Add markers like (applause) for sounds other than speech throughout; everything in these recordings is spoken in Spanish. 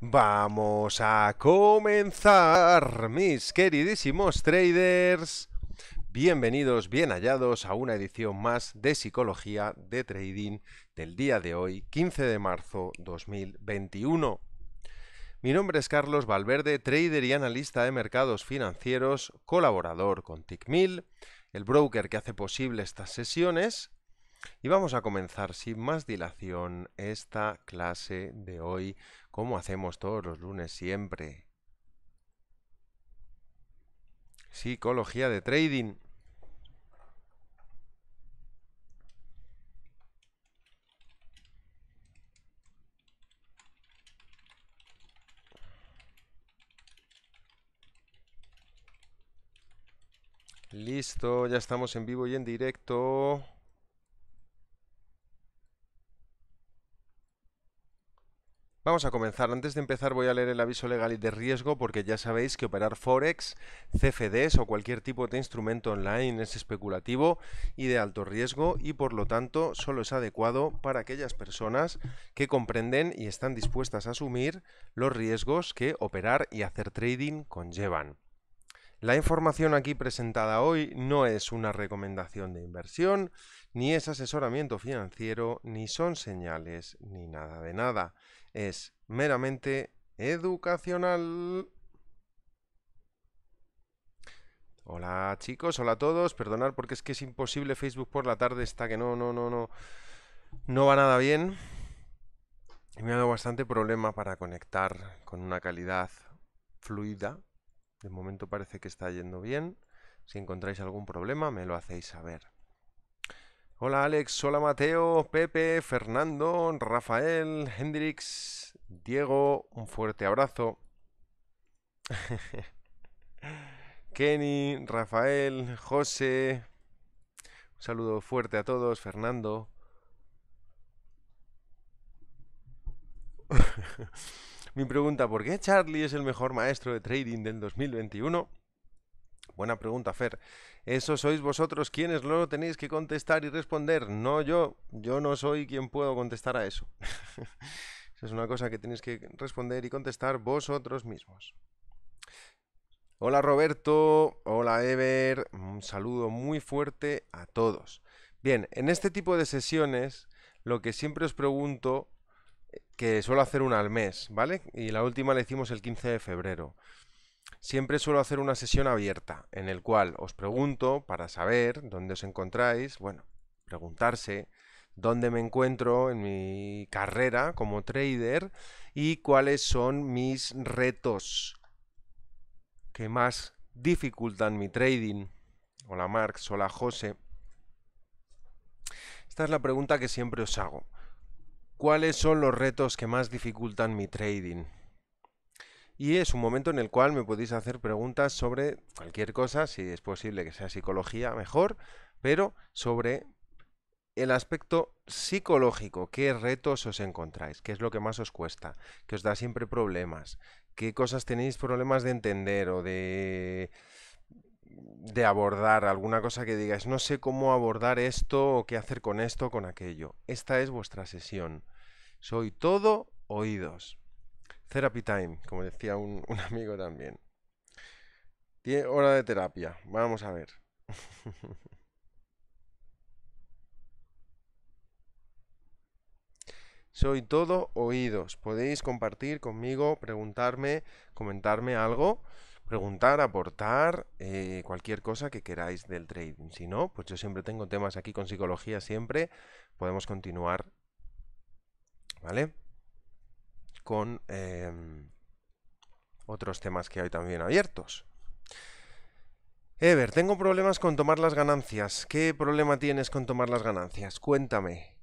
Vamos a comenzar, mis queridísimos traders. Bienvenidos, bien hallados a una edición más de Psicología de Trading del día de hoy, 15 de marzo 2021. Mi nombre es Carlos Valverde, trader y analista de mercados financieros, colaborador con TICMIL, el broker que hace posible estas sesiones, y vamos a comenzar sin más dilación esta clase de hoy, como hacemos todos los lunes siempre. Psicología de trading. Listo, ya estamos en vivo y en directo. Vamos a comenzar. Antes de empezar voy a leer el aviso legal y de riesgo porque ya sabéis que operar Forex, CFDs o cualquier tipo de instrumento online es especulativo y de alto riesgo y por lo tanto solo es adecuado para aquellas personas que comprenden y están dispuestas a asumir los riesgos que operar y hacer trading conllevan. La información aquí presentada hoy no es una recomendación de inversión, ni es asesoramiento financiero, ni son señales, ni nada de nada es meramente educacional. Hola chicos, hola a todos, perdonad porque es que es imposible Facebook por la tarde, está que no, no, no, no, no va nada bien. me ha dado bastante problema para conectar con una calidad fluida. De momento parece que está yendo bien. Si encontráis algún problema me lo hacéis saber. Hola Alex, hola Mateo, Pepe, Fernando, Rafael, Hendrix, Diego, un fuerte abrazo. (laughs) Kenny, Rafael, José, un saludo fuerte a todos, Fernando. (laughs) Mi pregunta, ¿por qué Charlie es el mejor maestro de trading del 2021? Buena pregunta, Fer. Eso sois vosotros quienes lo tenéis que contestar y responder, no yo. Yo no soy quien puedo contestar a eso. (laughs) es una cosa que tenéis que responder y contestar vosotros mismos. Hola Roberto, hola Ever, un saludo muy fuerte a todos. Bien, en este tipo de sesiones lo que siempre os pregunto, eh, que suelo hacer una al mes, ¿vale? Y la última la hicimos el 15 de febrero. Siempre suelo hacer una sesión abierta, en el cual os pregunto para saber dónde os encontráis, bueno, preguntarse dónde me encuentro en mi carrera como trader y cuáles son mis retos que más dificultan mi trading. Hola Marx, hola José. Esta es la pregunta que siempre os hago. ¿Cuáles son los retos que más dificultan mi trading? Y es un momento en el cual me podéis hacer preguntas sobre cualquier cosa, si es posible que sea psicología, mejor, pero sobre el aspecto psicológico, qué retos os encontráis, qué es lo que más os cuesta, que os da siempre problemas, qué cosas tenéis problemas de entender o de de abordar alguna cosa que digáis, no sé cómo abordar esto o qué hacer con esto o con aquello. Esta es vuestra sesión. Soy todo oídos. Therapy time, como decía un, (laughs) amigo también. Tiene hora de terapia. Vamos a ver. (laughs) Soy todo oídos. Podéis compartir conmigo, preguntarme, comentarme algo, preguntar, aportar, eh, cualquier cosa que queráis del trading. Si no, pues yo siempre tengo temas aquí con psicología, siempre podemos continuar. ¿Vale? con em, otros temas que hay también abiertos. Ever, tengo problemas con tomar las ganancias. ¿Qué problema tienes con tomar las ganancias? Cuéntame.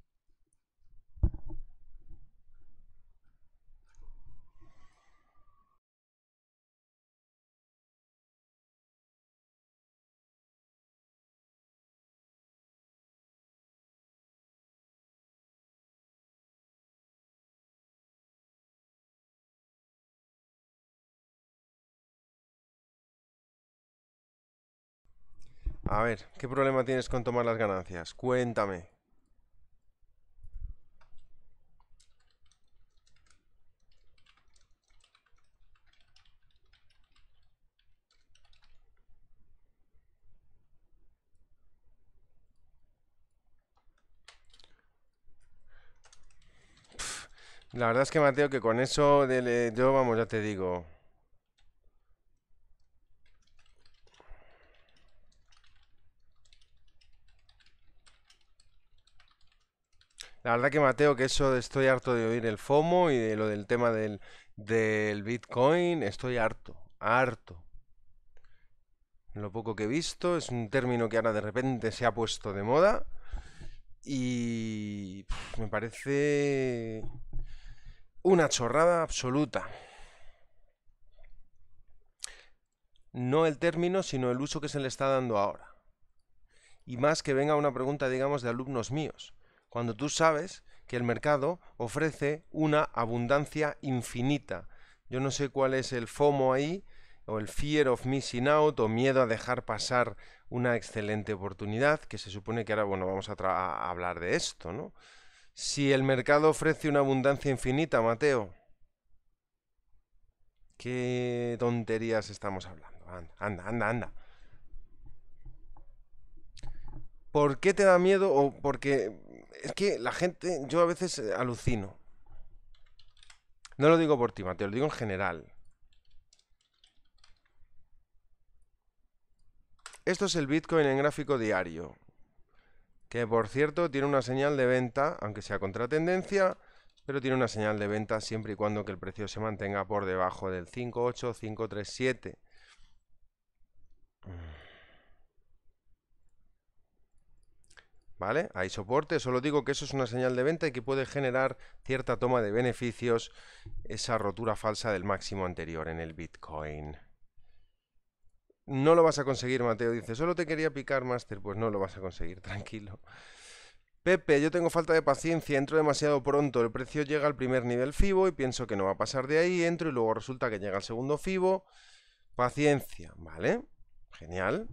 A ver, ¿qué problema tienes con tomar las ganancias? Cuéntame. La verdad es que Mateo, que con eso yo, vamos, ya te digo, La verdad que Mateo, que eso estoy harto de oír el FOMO y de lo del tema del, Bitcoin, estoy harto, harto. Lo poco que he visto, es un término que ahora de repente se ha puesto de moda y me parece una chorrada absoluta. No el término, sino el uso que se le está dando ahora. Y más que venga una pregunta, digamos, de alumnos míos cuando tú sabes que el mercado ofrece una abundancia infinita. Yo no sé cuál es el FOMO ahí, o el fear of missing out, o miedo a dejar pasar una excelente oportunidad, que se supone que ahora, bueno, vamos a, hablar de esto, ¿no? Si el mercado ofrece una abundancia infinita, Mateo, ¿qué tonterías estamos hablando? Anda, anda, anda, anda. ¿Por qué te da miedo? O porque. Es que la gente. Yo a veces eh, alucino. No lo digo por ti, Mateo, lo digo en general. Esto es el Bitcoin en gráfico diario. Que por cierto tiene una señal de venta, aunque sea contra tendencia, pero tiene una señal de venta siempre y cuando que el precio se mantenga por debajo del 58537. ¿Vale? Hay soporte, solo digo que eso es una señal de venta y que puede generar cierta toma de beneficios, esa rotura falsa del máximo anterior en el Bitcoin. No lo vas a conseguir, Mateo dice, solo te quería picar, Master, pues no lo vas a conseguir, (laughs) tranquilo. Pepe, yo tengo falta de paciencia, entro demasiado pronto, el precio llega al primer nivel FIBO y pienso que no va a pasar de ahí, entro y luego resulta que llega al segundo FIBO. Paciencia, ¿vale? Genial.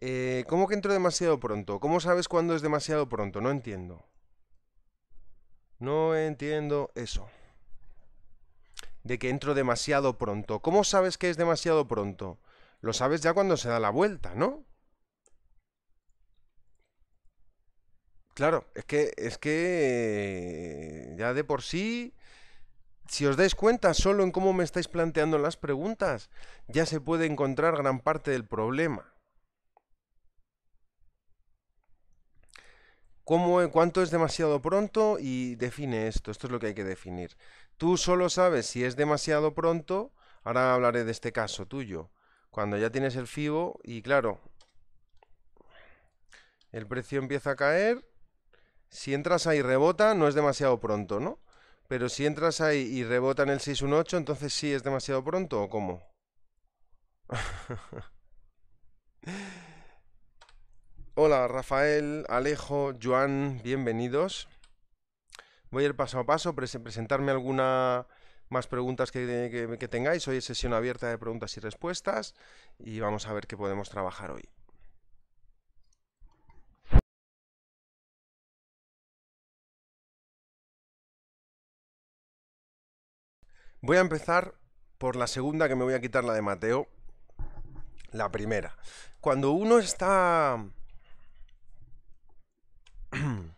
Eh, ¿Cómo que entro demasiado pronto? ¿Cómo sabes cuándo es demasiado pronto? No entiendo. No entiendo eso. De que entro demasiado pronto. ¿Cómo sabes que es demasiado pronto? Lo sabes ya cuando se da la vuelta, ¿no? Claro, es que, es que eh, ya de por sí, si os dais cuenta solo en cómo me estáis planteando las preguntas, ya se puede encontrar gran parte del problema. ¿Cómo, e, ¿Cuánto es demasiado pronto? Y define esto, esto es lo que hay que definir. Tú solo sabes si es demasiado pronto, ahora hablaré de este caso tuyo, cuando ya tienes el FIBO y claro, el precio empieza a caer, si entras ahí rebota, no es demasiado pronto, ¿no? Pero si entras ahí y rebota en el 618, entonces sí es demasiado pronto o cómo? (laughs) Hola Rafael, Alejo, Joan, bienvenidos. Voy a ir paso a paso, presentarme alguna más preguntas que, que, tengáis. Hoy es sesión abierta de preguntas y respuestas y vamos a ver qué podemos trabajar hoy. Voy a empezar por la segunda que me voy a quitar la de Mateo. La primera. Cuando uno está (clears throat)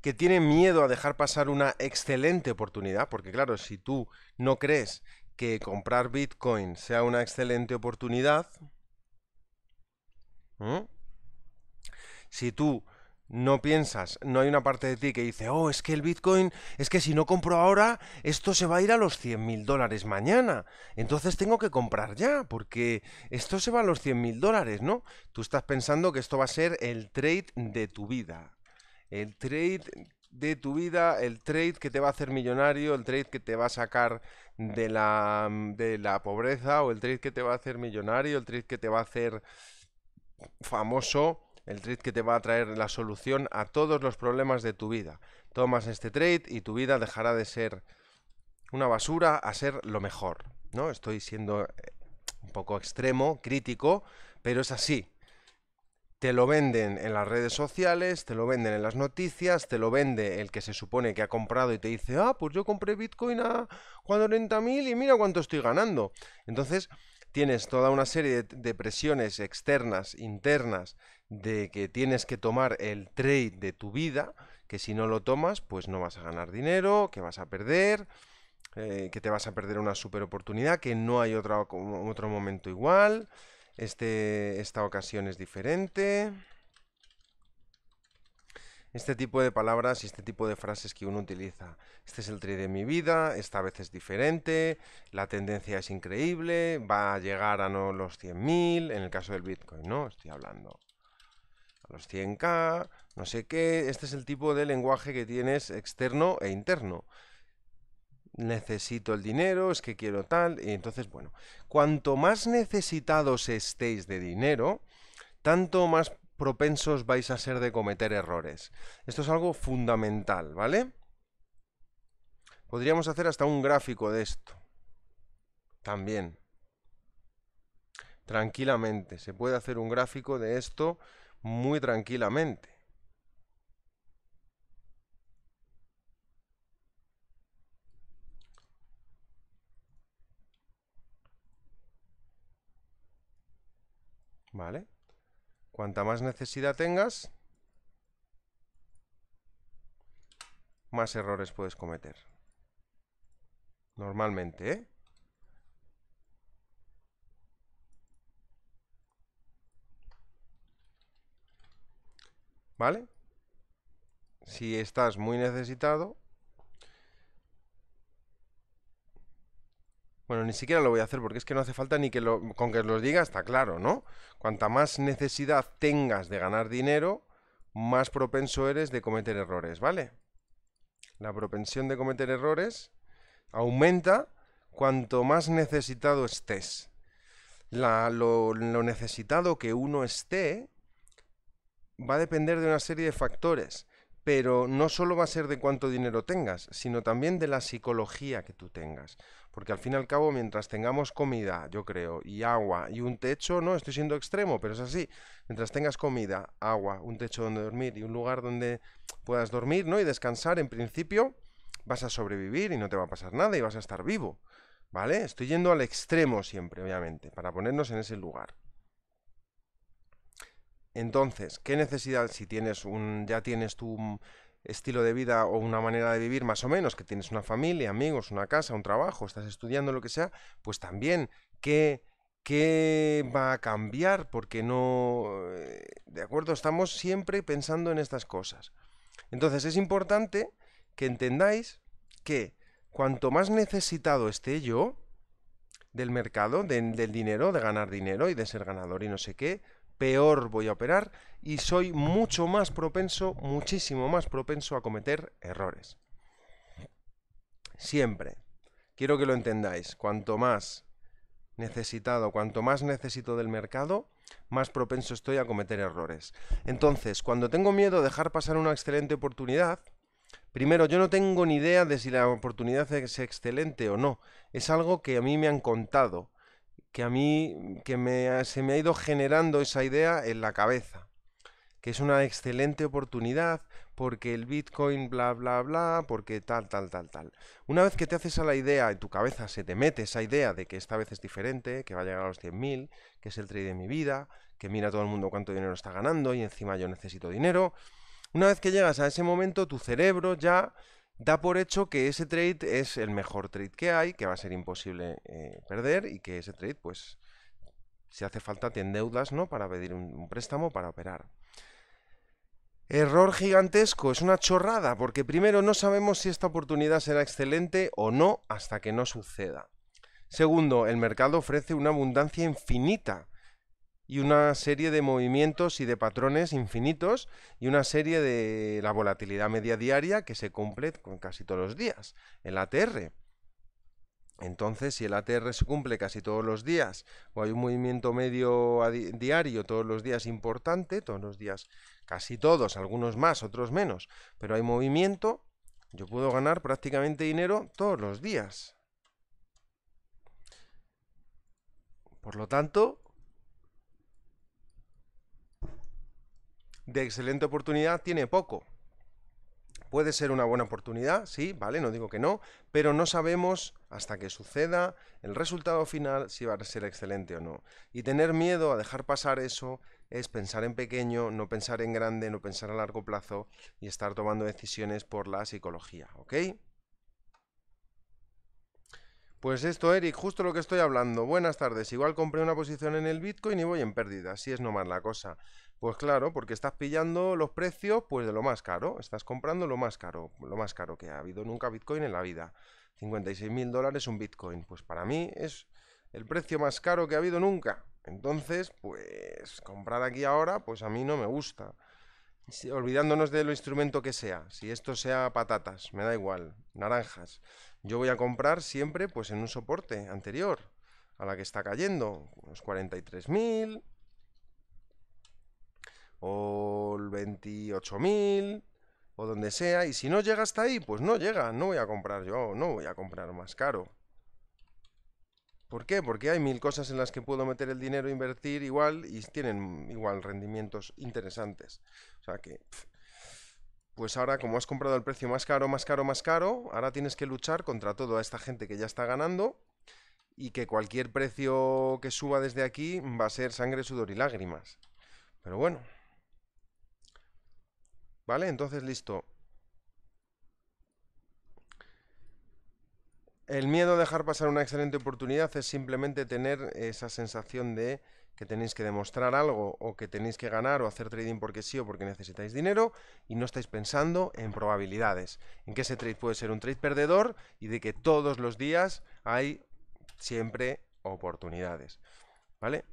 que tiene miedo a dejar pasar una excelente oportunidad, porque claro, si tú no crees que comprar Bitcoin sea una excelente oportunidad, si tú no piensas, no hay una parte de ti que dice, oh, es que el Bitcoin, es que si no compro ahora, esto se va a ir a los 100 mil dólares mañana. Entonces tengo que comprar ya, porque esto se va a los 100 mil dólares, ¿no? Tú estás pensando que esto va a ser el trade de tu vida. El trade de tu vida, el trade que te va a hacer millonario, el trade que te va a sacar de la, de la pobreza, o el trade que te va a hacer millonario, el trade que te va a hacer famoso, el trade que te va a traer la solución a todos los problemas de tu vida. Tomas este trade y tu vida dejará de ser una basura a ser lo mejor. ¿no? Estoy siendo eh, un poco extremo, crítico, pero es así te lo venden en las redes sociales, te lo venden en las noticias, te lo vende el que se supone que ha comprado y te dice, ah, pues yo compré Bitcoin a 40.000 y mira cuánto estoy ganando. Entonces, tienes toda una serie de, presiones externas, internas, de que tienes que tomar el trade de tu vida, que si no lo tomas, pues no vas a ganar dinero, que vas a perder, eh, que te vas a perder una super oportunidad, que no hay otro momento igual. Este, esta ocasión es diferente. Este tipo de palabras y este tipo de frases que uno utiliza. Este es el tri de mi vida, esta vez es diferente, la tendencia es increíble, va a llegar a no los 100.000, en el caso del Bitcoin, ¿no? Estoy hablando. A los 100k, no sé qué. Este es el tipo de lenguaje que tienes externo e interno necesito el dinero, es que quiero tal, y entonces, bueno, cuanto más necesitados estéis de dinero, tanto más propensos vais a ser de cometer errores. Esto es algo fundamental, ¿vale? Podríamos hacer hasta un gráfico de esto. También. Tranquilamente. Se puede hacer un gráfico de esto muy tranquilamente. ¿Vale? Cuanta más necesidad tengas, más errores puedes cometer. Normalmente, ¿eh? ¿Vale? Si estás muy necesitado, Bueno, ni siquiera lo voy a hacer porque es que no hace falta ni que lo, con que los diga está claro, ¿no? Cuanta más necesidad tengas de ganar dinero, más propenso eres de cometer errores, ¿vale? La propensión de cometer errores aumenta cuanto más necesitado estés. lo necesitado que uno esté va a depender de una serie de factores pero no solo va a ser de cuánto dinero tengas, sino también de la psicología que tú tengas. Porque al fin y al cabo, mientras tengamos comida, yo creo, y agua y un techo, no, estoy siendo extremo, pero es así. Mientras tengas comida, agua, un techo donde dormir y un lugar donde puedas dormir, ¿no? Y descansar, en principio, vas a sobrevivir y no te va a pasar nada y vas a estar vivo. ¿Vale? Estoy yendo al extremo siempre, obviamente, para ponernos en ese lugar. Entonces, ¿qué necesidad si tienes un ya tienes tu mm, estilo de vida o una manera de vivir más o menos, que tienes una familia, amigos, una casa, un trabajo, estás estudiando lo que sea, pues también qué qué va a cambiar porque no eh, de acuerdo, estamos siempre pensando en estas cosas. Entonces, es importante que entendáis que cuanto más necesitado esté yo del mercado, del dinero, de ganar dinero y de ser ganador y no sé qué, peor voy a operar y soy mucho más propenso, muchísimo más propenso a cometer errores. Siempre. Quiero que lo entendáis. Cuanto más necesitado, cuanto más necesito del mercado, más propenso estoy a cometer errores. Entonces, cuando tengo miedo de dejar pasar una excelente oportunidad, primero yo no tengo ni idea de si la oportunidad es excelente o no. Es algo que a mí me han contado que a mí que me, se me ha ido generando esa idea en la cabeza, que es una excelente oportunidad porque el Bitcoin bla bla bla, porque tal tal tal tal. Una vez que te haces a la idea, en tu cabeza se te mete esa idea de que esta vez es diferente, que va a llegar a los 100.000, que es el trade de mi vida, que mira todo el mundo cuánto dinero está ganando y encima yo necesito dinero. Una vez que llegas a ese momento, tu cerebro ya da por hecho que ese trade es el mejor trade que hay, que va a ser imposible eh, perder y que ese trade, pues, si hace falta, tiene deudas ¿no? Para pedir un préstamo para operar. Error gigantesco, es una chorrada, porque primero no sabemos si esta oportunidad será excelente o no hasta que no suceda. Segundo, el mercado ofrece una abundancia infinita y una serie de movimientos y de patrones infinitos y una serie de la volatilidad media diaria que se cumple con casi todos los días, el ATR. Entonces, si el ATR se cumple casi todos los días o hay un movimiento medio diario todos los días importante, todos los días, casi todos, algunos más, otros menos, pero hay movimiento, yo puedo ganar prácticamente dinero todos los días. Por lo tanto, de excelente oportunidad tiene poco. Puede ser una buena oportunidad, sí, vale, no digo que no, pero no sabemos hasta que suceda el resultado final si va a ser excelente o no. Y tener miedo a dejar pasar eso es pensar en pequeño, no pensar en grande, no pensar a largo plazo y estar tomando decisiones por la psicología, ¿ok? Pues esto, Eric, justo lo que estoy hablando. Buenas tardes. Igual compré una posición en el Bitcoin y voy en pérdida. Así es nomás la cosa. Pues claro, porque estás pillando los precios pues de lo más caro, estás comprando lo más caro, lo más caro que ha habido nunca Bitcoin en la vida. 56.000 dólares un Bitcoin, pues para mí es el precio más caro que ha habido nunca. Entonces, pues comprar aquí ahora, pues a mí no me gusta. olvidándonos de lo instrumento que sea, si esto sea patatas, me da igual, naranjas, yo voy a comprar siempre pues en un soporte anterior a la que está cayendo, unos 43.000 o el 28.000 o donde sea, y si no llega hasta ahí, pues no llega, no voy a comprar yo, no voy a comprar más caro. ¿Por qué? Porque hay mil cosas en las que puedo meter el dinero, invertir igual y tienen igual rendimientos interesantes. O sea que, pues ahora como has comprado el precio más caro, más caro, más caro, ahora tienes que luchar contra toda esta gente que ya está ganando y que cualquier precio que suba desde aquí va a ser sangre, sudor y lágrimas. Pero bueno. ¿Vale? Entonces, listo. El miedo a dejar pasar una excelente oportunidad es simplemente tener esa sensación de que tenéis que demostrar algo o que tenéis que ganar o hacer trading porque sí o porque necesitáis dinero y no estáis pensando en probabilidades, en que ese trade puede ser un trade perdedor y de que todos los días hay siempre oportunidades. ¿Vale?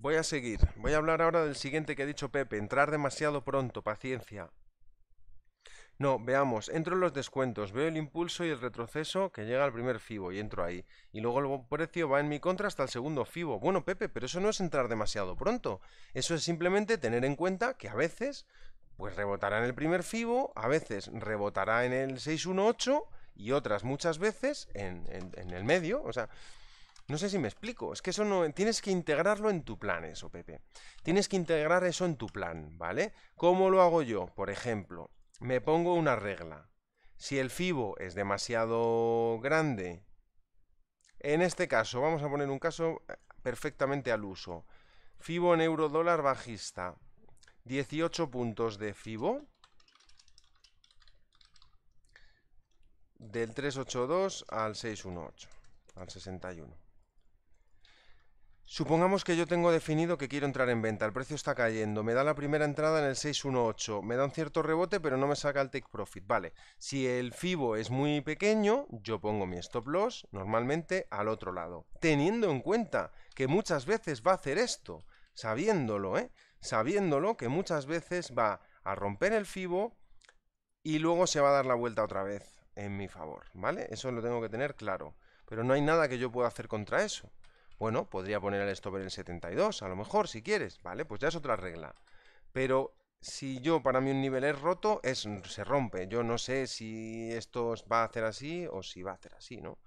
Voy a seguir. Voy a hablar ahora del siguiente que ha dicho Pepe. Entrar demasiado pronto, paciencia. No, veamos, entro en los descuentos, veo el impulso y el retroceso que llega al primer FIBO y entro ahí. Y luego el precio va en mi contra hasta el segundo FIBO. Bueno, Pepe, pero eso no es entrar demasiado pronto. Eso es simplemente tener en cuenta que a veces, pues rebotará en el primer FIBO, a veces rebotará en el 618 y otras muchas veces en, en el medio. O sea, no sé si me explico, es que eso no... Tienes que integrarlo en tu plan eso, Pepe. Tienes que integrar eso en tu plan, ¿vale? ¿Cómo lo hago yo? Por ejemplo, me pongo una regla. Si el FIBO es demasiado grande, en este caso, vamos a poner un caso eh, perfectamente al uso. FIBO en euro dólar bajista. 18 puntos de FIBO. Del 382 al 618, al 61. Supongamos que yo tengo definido que quiero entrar en venta, el precio está cayendo, me da la primera entrada en el 618, me da un cierto rebote pero no me saca el take profit, vale. Si el FIBO es muy pequeño, yo pongo mi stop loss normalmente al otro lado, teniendo en cuenta que muchas veces va a hacer esto, sabiéndolo, ¿eh? Sabiéndolo que muchas veces va a romper el FIBO y luego se va a dar la vuelta otra vez en mi favor, ¿vale? Eso lo tengo que tener claro, pero no hay nada que yo pueda hacer contra eso. Bueno, podría poner el stop en el 72, a lo mejor, si quieres, ¿vale? Pues ya es otra regla. Pero si yo, para mí un nivel es roto, es, se rompe. Yo no sé si esto va a hacer así o si va a hacer así, ¿no?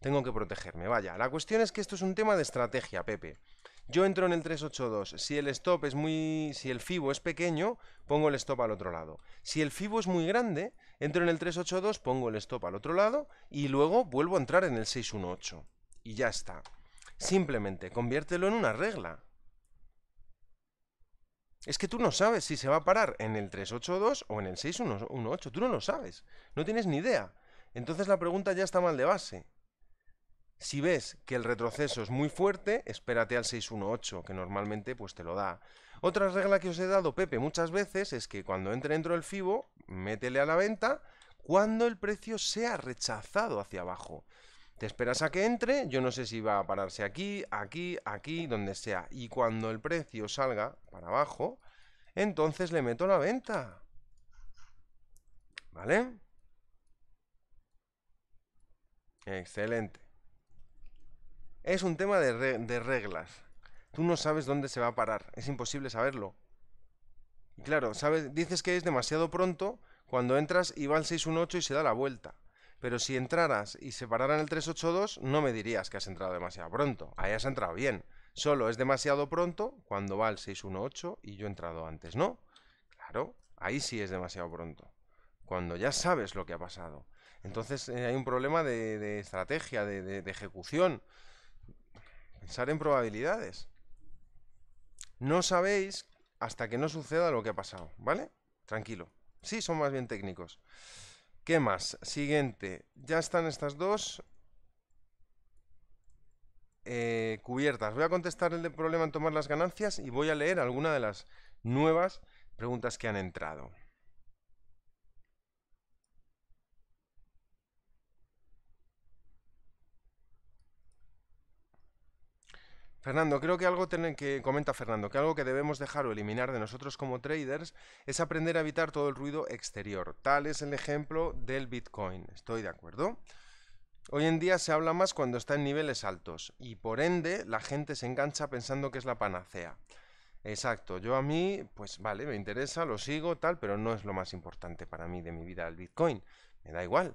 Tengo que protegerme, vaya. La cuestión es que esto es un tema de estrategia, Pepe. Yo entro en el 382. Si el stop es muy. Si el FIBO es pequeño, pongo el stop al otro lado. Si el FIBO es muy grande, entro en el 382, pongo el stop al otro lado y luego vuelvo a entrar en el 618. Y ya está. Simplemente conviértelo en una regla. Es que tú no sabes si se va a parar en el 382 o en el 618. Tú no lo sabes. No tienes ni idea. Entonces la pregunta ya está mal de base. Si ves que el retroceso es muy fuerte, espérate al 618, que normalmente pues te lo da. Otra regla que os he dado, Pepe, muchas veces es que cuando entre dentro del FIBO, métele a la venta cuando el precio sea rechazado hacia abajo. Te esperas a que entre, yo no sé si va a pararse aquí, aquí, aquí, donde sea. Y cuando el precio salga para abajo, entonces le meto la venta. ¿Vale? Excelente. Es un tema de, reglas. Tú no sabes dónde se va a parar. Es imposible saberlo. Y claro, sabes, dices que es demasiado pronto cuando entras y va al 618 y se da la vuelta. Pero si entraras y separaran el 382, no me dirías que has entrado demasiado pronto. Ahí has entrado bien. Solo es demasiado pronto cuando va el 618 y yo he entrado antes, ¿no? Claro, ahí sí es demasiado pronto. Cuando ya sabes lo que ha pasado. Entonces eh, hay un problema de, estrategia, de, de ejecución. Pensar en probabilidades. No sabéis hasta que no suceda lo que ha pasado, ¿vale? Tranquilo. Sí, son más bien técnicos. ¿Qué más? Siguiente. Ya están estas dos eh, cubiertas. Voy a contestar el problema en tomar las ganancias y voy a leer alguna de las nuevas preguntas que han entrado. Fernando, creo que algo que comenta Fernando, que algo que debemos dejar o eliminar de nosotros como traders es aprender a evitar todo el ruido exterior. Tal es el ejemplo del Bitcoin. Estoy de acuerdo. Hoy en día se habla más cuando está en niveles altos y por ende la gente se engancha pensando que es la panacea. Exacto, yo a mí, pues vale, me interesa, lo sigo, tal, pero no es lo más importante para mí de mi vida el Bitcoin. Me da igual.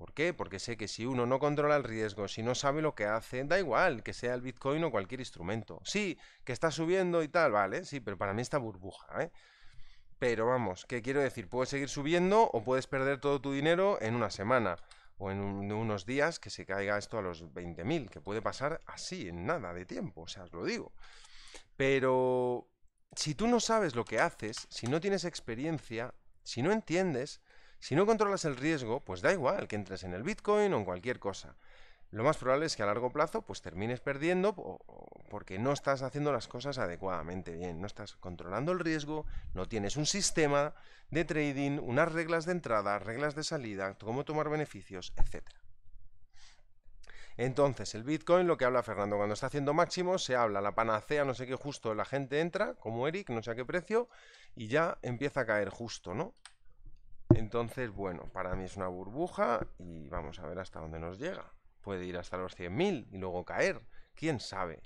¿Por qué? Porque sé que si uno no controla el riesgo, si no sabe lo que hace, da igual que sea el Bitcoin o cualquier instrumento. Sí, que está subiendo y tal, vale, sí, pero para mí está burbuja, ¿eh? Pero vamos, ¿qué quiero decir? Puedes seguir subiendo o puedes perder todo tu dinero en una semana o en unos días que se caiga esto a los 20.000, que puede pasar así, en nada de tiempo, o sea, os lo digo. Pero si tú no sabes lo que haces, si no tienes experiencia, si no entiendes, si no controlas el riesgo, pues da igual que entres en el Bitcoin o en cualquier cosa. Lo más probable es que a largo plazo pues termines perdiendo porque no estás haciendo las cosas adecuadamente bien, no estás controlando el riesgo, no tienes un sistema de trading, unas reglas de entrada, reglas de salida, cómo tomar beneficios, etc. Entonces, el Bitcoin, lo que habla Fernando, cuando está haciendo máximo, se habla la panacea, no sé qué, justo la gente entra, como Eric, no sé a qué precio, y ya empieza a caer justo, ¿no? Entonces, bueno, para mí es una burbuja y vamos a ver hasta dónde nos llega. Puede ir hasta los 100.000 y luego caer, quién sabe.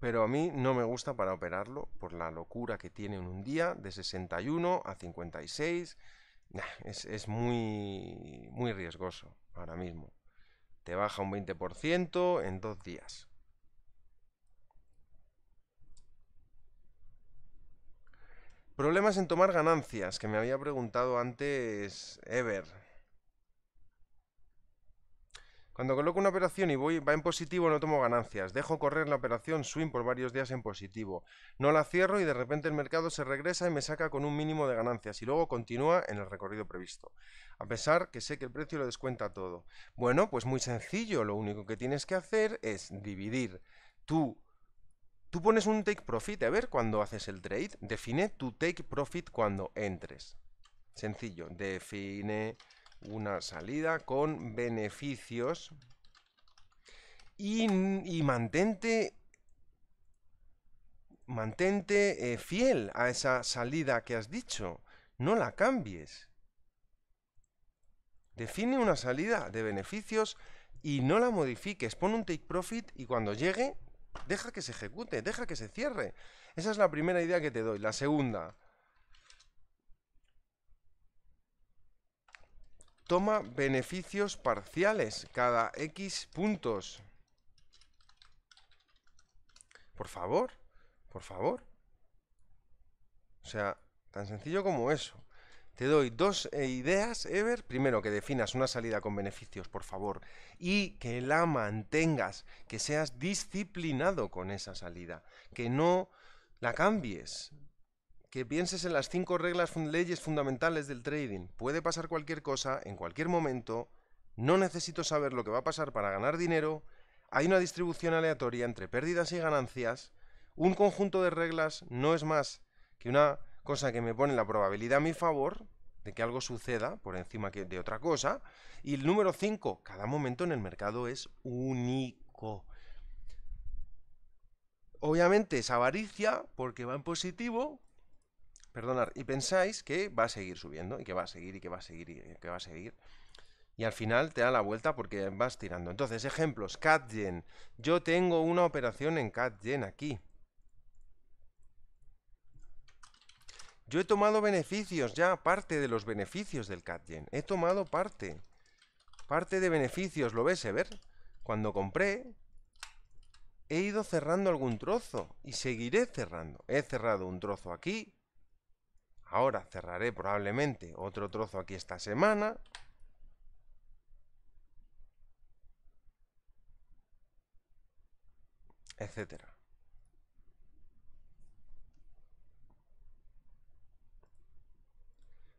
Pero a mí no me gusta para operarlo por la locura que tiene en un día de 61 a 56. es, muy, muy riesgoso ahora mismo. Te baja un 20% en dos días. Problemas en tomar ganancias, que me había preguntado antes Ever. Cuando coloco una operación y voy, va en positivo, no tomo ganancias. Dejo correr la operación swing por varios días en positivo. No la cierro y de repente el mercado se regresa y me saca con un mínimo de ganancias y luego continúa en el recorrido previsto. A pesar que sé que el precio lo descuenta todo. Bueno, pues muy sencillo. Lo único que tienes que hacer es dividir tu Tú pones un take profit, a ver, cuando haces el trade, define tu take profit cuando entres. Sencillo, define una salida con beneficios y, mantente mantente eh, fiel a esa salida que has dicho. No la cambies. Define una salida de beneficios y no la modifiques. Pon un take profit y cuando llegue, Deja que se ejecute, deja que se cierre. Esa es la primera idea que te doy. La segunda. Toma beneficios parciales cada X puntos. Por favor, por favor. O sea, tan sencillo como eso. Te doy dos eh, ideas, Ever. Primero, que definas una salida con beneficios, por favor, y que la mantengas, que seas disciplinado con esa salida, que no la cambies, que pienses en las cinco reglas, leyes fundamentales del trading. Puede pasar cualquier cosa, en cualquier momento, no necesito saber lo que va a pasar para ganar dinero, hay una distribución aleatoria entre pérdidas y ganancias, un conjunto de reglas no es más que una cosa que me pone la probabilidad a mi favor de que algo suceda por encima de otra cosa. Y el número 5, cada momento en el mercado es único. Obviamente es avaricia porque va en positivo, Perdonad, y pensáis que va a seguir subiendo y que va a seguir y que va a seguir y que va a seguir. Y al final te da la vuelta porque vas tirando. Entonces, ejemplos, CatGen. Yo tengo una operación en CatGen aquí. Yo he tomado beneficios ya, parte de los beneficios del CatGen. He tomado parte. Parte de beneficios, ¿lo ves, a ver, Cuando compré, he ido cerrando algún trozo y seguiré cerrando. He cerrado un trozo aquí. Ahora cerraré probablemente otro trozo aquí esta semana. Etcétera.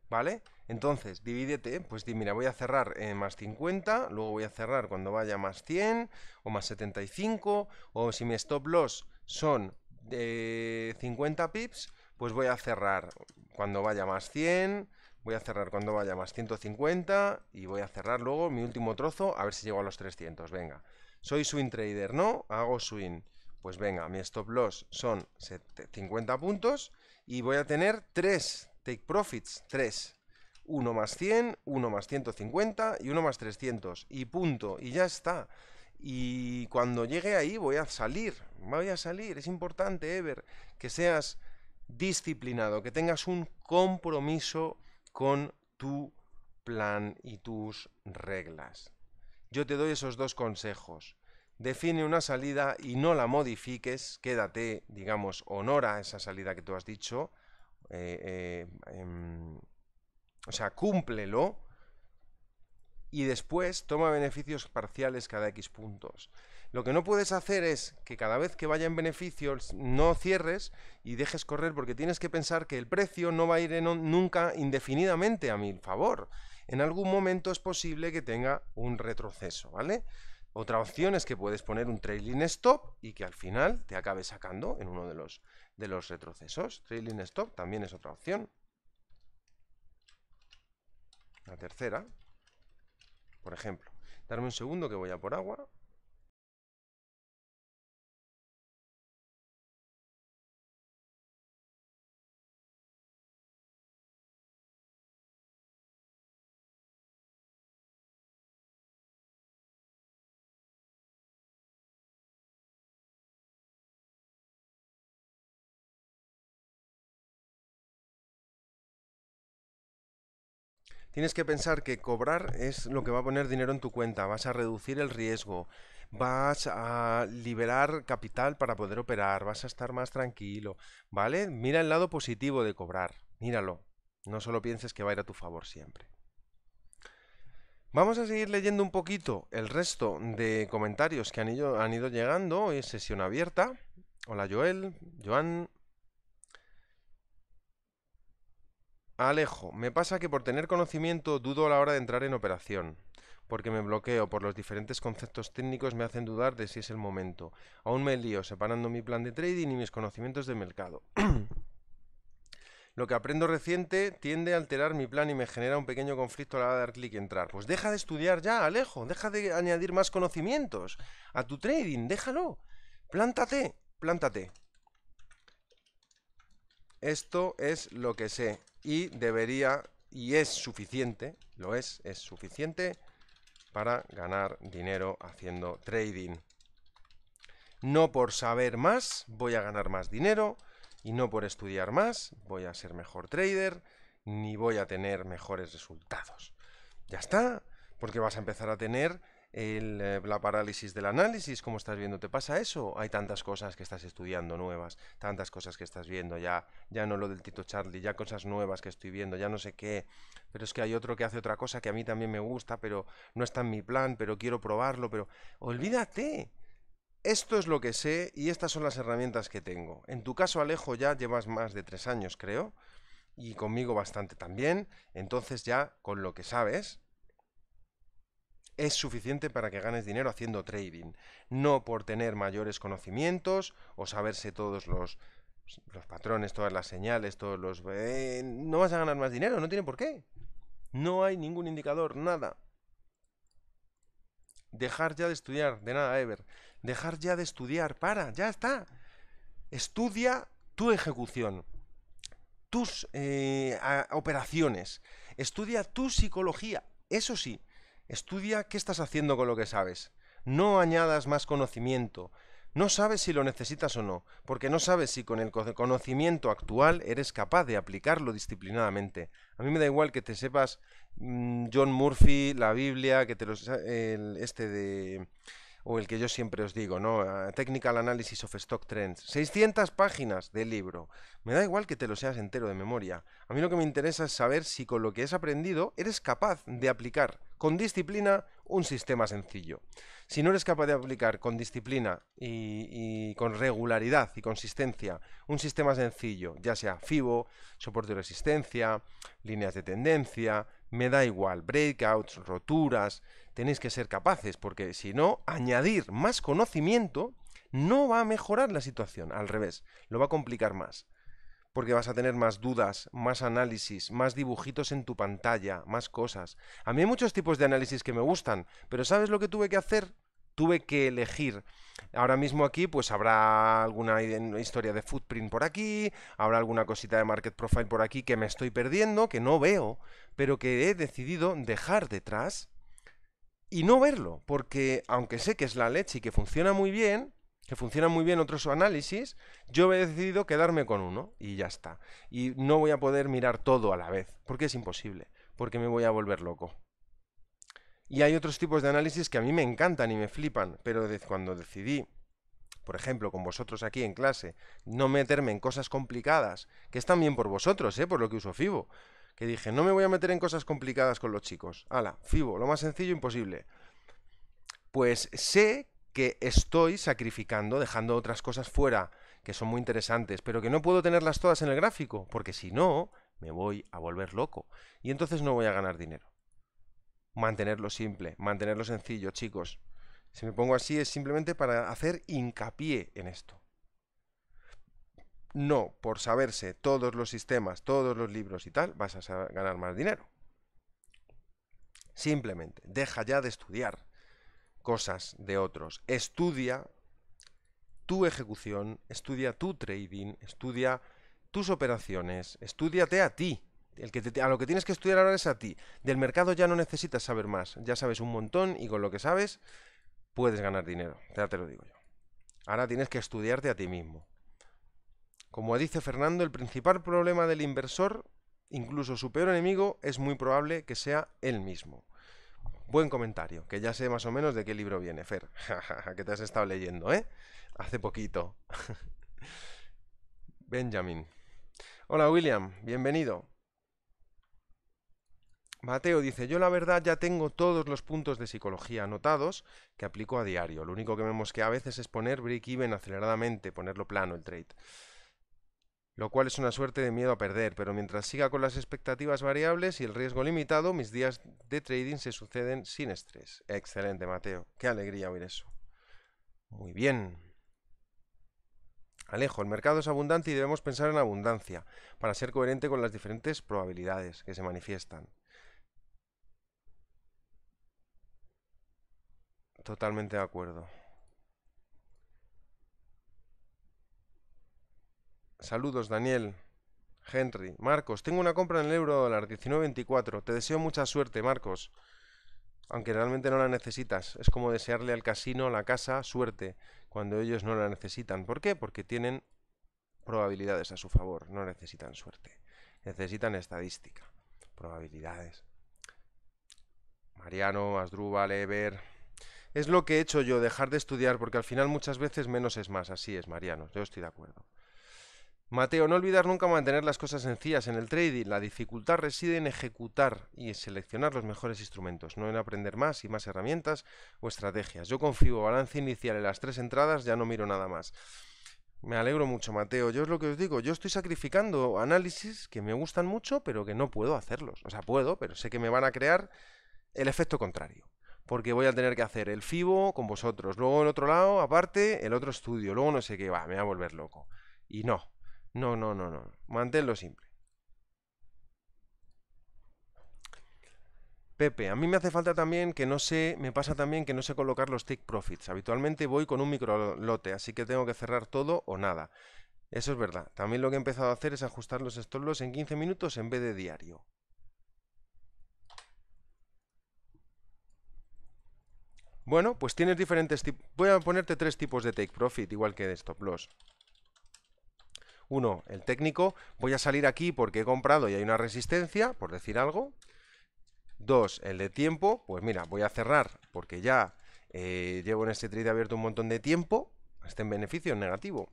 ¿Vale? Entonces, divídete, pues mira, voy a cerrar en eh, más 50, luego voy a cerrar cuando vaya más 100 o más 75, o si mi stop loss son de eh, 50 pips, pues voy a cerrar cuando vaya más 100, voy a cerrar cuando vaya más 150 y voy a cerrar luego mi último trozo a ver si llego a los 300, venga. Soy swing trader, ¿no? Hago swing. Pues venga, mi stop loss son 50 puntos y voy a tener 3 Take profits, 3. 1 más 100, 1 más 150 y 1 más 300. Y punto. Y ya está. Y cuando llegue ahí voy a salir. Voy a salir. Es importante, Ever, que seas disciplinado, que tengas un compromiso con tu plan y tus reglas. Yo te doy esos dos consejos. Define una salida y no la modifiques, quédate, digamos, honora esa salida que tú has dicho, eh, eh, em, o sea, cúmplelo y después toma beneficios parciales cada X puntos. Lo que no puedes hacer es que cada vez que vaya en beneficios no cierres y dejes correr porque tienes que pensar que el precio no va a ir nunca indefinidamente a mi favor. En algún momento es posible que tenga un retroceso, ¿vale? Otra opción es que puedes poner un trailing stop y que al final te acabe sacando en uno de los, de los retrocesos. Trailing stop también es otra opción. La tercera, por ejemplo. Darme un segundo que voy a por agua. Tienes que pensar que cobrar es lo que va a poner dinero en tu cuenta, vas a reducir el riesgo, vas a liberar capital para poder operar, vas a estar más tranquilo, ¿vale? Mira el lado positivo de cobrar, míralo. No solo pienses que va a ir a tu favor siempre. Vamos a seguir leyendo un poquito el resto de comentarios que han ido, han ido llegando. Hoy es sesión abierta. Hola Joel, Joan, Alejo, me pasa que por tener conocimiento dudo a la hora de entrar en operación, porque me bloqueo por los diferentes conceptos técnicos me hacen dudar de si es el momento. Aún me lío separando mi plan de trading y mis conocimientos de mercado. (clears throat) Lo que aprendo reciente tiende a alterar mi plan y me genera un pequeño conflicto a la hora de dar clic y entrar. Pues deja de estudiar ya, Alejo, deja de añadir más conocimientos a tu trading, déjalo. Plántate, plántate. Esto es lo que sé y debería y es suficiente, lo es, es suficiente para ganar dinero haciendo trading. No por saber más voy a ganar más dinero y no por estudiar más voy a ser mejor trader ni voy a tener mejores resultados. Ya está, porque vas a empezar a tener eh, la parálisis del análisis, como estás viendo, ¿te pasa eso? Hay tantas cosas que estás estudiando nuevas, tantas cosas que estás viendo, ya, ya no lo del Tito Charlie, ya cosas nuevas que estoy viendo, ya no sé qué, pero es que hay otro que hace otra cosa que a mí también me gusta, pero no está en mi plan, pero quiero probarlo, pero olvídate. Esto es lo que sé y estas son las herramientas que tengo. En tu caso, Alejo, ya llevas más de tres años, creo, y conmigo bastante también. Entonces ya, con lo que sabes, es suficiente para que ganes dinero haciendo trading, no por tener mayores conocimientos o saberse todos los, patrones, todas las señales, todos los... Eh, no vas a ganar más dinero, no tiene por qué. No hay ningún indicador, nada. Dejar ya de estudiar, de nada, Ever. Dejar ya de estudiar, para, ya está. Estudia tu ejecución, tus eh, operaciones, estudia tu psicología. Eso sí, Estudia qué estás haciendo con lo que sabes. No añadas más conocimiento. No sabes si lo necesitas o no, porque no sabes si con el conocimiento actual eres capaz de aplicarlo disciplinadamente. A mí me da igual que te sepas mm, John Murphy, la Biblia, que te los... este de o el que yo siempre os digo, ¿no? Ah, Technical Analysis of Stock Trends. 600 páginas de libro. Me da igual que te lo seas entero de memoria. A mí lo que me interesa es saber si con lo que has aprendido eres capaz de aplicar con disciplina un sistema sencillo. Si no eres capaz de aplicar con disciplina y, y, con regularidad y consistencia un sistema sencillo, ya sea FIBO, soporte de resistencia, líneas de tendencia, me da igual, breakouts, roturas, tenéis que ser capaces, porque si no, añadir más conocimiento no va a mejorar la situación, al revés, lo va a complicar más, porque vas a tener más dudas, más análisis, más dibujitos en tu pantalla, más cosas. A mí hay muchos tipos de análisis que me gustan, pero ¿sabes lo que tuve que hacer? tuve que elegir. Ahora mismo aquí pues habrá alguna historia de footprint por aquí, habrá alguna cosita de market profile por aquí que me estoy perdiendo, que no veo, pero que he decidido dejar detrás y no verlo, porque aunque sé que es la leche y que funciona muy bien, que funciona muy bien otros análisis, yo he decidido quedarme con uno y ya está. Y no voy a poder mirar todo a la vez, porque es imposible, porque me voy a volver loco. Y hay otros tipos de análisis que a mí me encantan y me flipan, pero cuando decidí, por ejemplo, con vosotros aquí en clase, no meterme en cosas complicadas, que es también por vosotros, ¿eh? por lo que uso FIBO, que dije, no me voy a meter en cosas complicadas con los chicos. ¡Hala! FIBO, lo más sencillo imposible. Pues sé que estoy sacrificando, dejando otras cosas fuera, que son muy interesantes, pero que no puedo tenerlas todas en el gráfico, porque si no, me voy a volver loco. Y entonces no voy a ganar dinero mantenerlo simple, mantenerlo sencillo, chicos. Si me pongo así es simplemente para hacer hincapié en esto. No, por saberse todos los sistemas, todos los libros y tal, vas a ganar más dinero. Simplemente, deja ya de estudiar cosas de otros. Estudia tu ejecución, estudia tu trading, estudia tus operaciones, estudiate a ti que a lo que tienes que estudiar ahora es a ti. Del mercado ya no necesitas saber más. Ya sabes un montón y con lo que sabes puedes ganar dinero. Ya te lo digo yo. Ahora tienes que estudiarte a ti mismo. Como dice Fernando, el principal problema del inversor, incluso su peor enemigo, es muy probable que sea él mismo. Buen comentario, que ya sé más o menos de qué libro viene, Fer, (laughs) que te has estado leyendo, ¿eh? Hace poquito. (laughs) Benjamin. Hola William, bienvenido. Mateo dice, yo la verdad ya tengo todos los puntos de psicología anotados que aplico a diario. Lo único que vemos que a veces es poner break-even aceleradamente, ponerlo plano el trade. Lo cual es una suerte de miedo a perder, pero mientras siga con las expectativas variables y el riesgo limitado, mis días de trading se suceden sin estrés. Excelente, Mateo. Qué alegría oír eso. Muy bien. Alejo, el mercado es abundante y debemos pensar en abundancia, para ser coherente con las diferentes probabilidades que se manifiestan. Totalmente de acuerdo. Saludos, Daniel. Henry. Marcos, tengo una compra en el euro dólar 19.24. Te deseo mucha suerte, Marcos. Aunque realmente no la necesitas. Es como desearle al casino, la casa, suerte, cuando ellos no la necesitan. ¿Por qué? Porque tienen probabilidades a su favor. No necesitan suerte. Necesitan estadística. Probabilidades. Mariano, Asdrúbal, Eber. Es lo que he hecho yo, dejar de estudiar, porque al final muchas veces menos es más. Así es, Mariano, yo estoy de acuerdo. Mateo, no olvidar nunca mantener las cosas sencillas en el trading. La dificultad reside en ejecutar y en seleccionar los mejores instrumentos, no en aprender más y más herramientas o estrategias. Yo confío balance inicial en las tres entradas, ya no miro nada más. Me alegro mucho, Mateo. Yo es lo que os digo, yo estoy sacrificando análisis que me gustan mucho, pero que no puedo hacerlos. O sea, puedo, pero sé que me van a crear el efecto contrario porque voy a tener que hacer el FIBO con vosotros, luego el otro lado, aparte, el otro estudio, luego no sé qué, va, me va a volver loco. Y no, no, no, no, no, manténlo simple. Pepe, a mí me hace falta también que no sé, me pasa también que no sé colocar los take profits. Habitualmente voy con un micro lote, así que tengo que cerrar todo o nada. Eso es verdad. También lo que he empezado a hacer es ajustar los estolos en 15 minutos en vez de diario. Bueno, pues tienes diferentes tipos. Voy a ponerte tres tipos de take profit, igual que de stop loss. Uno, el técnico. Voy a salir aquí porque he comprado y hay una resistencia, por decir algo. Dos, el de tiempo. Pues mira, voy a cerrar porque ya eh, llevo en este trade abierto un montón de tiempo. está en beneficio, en negativo.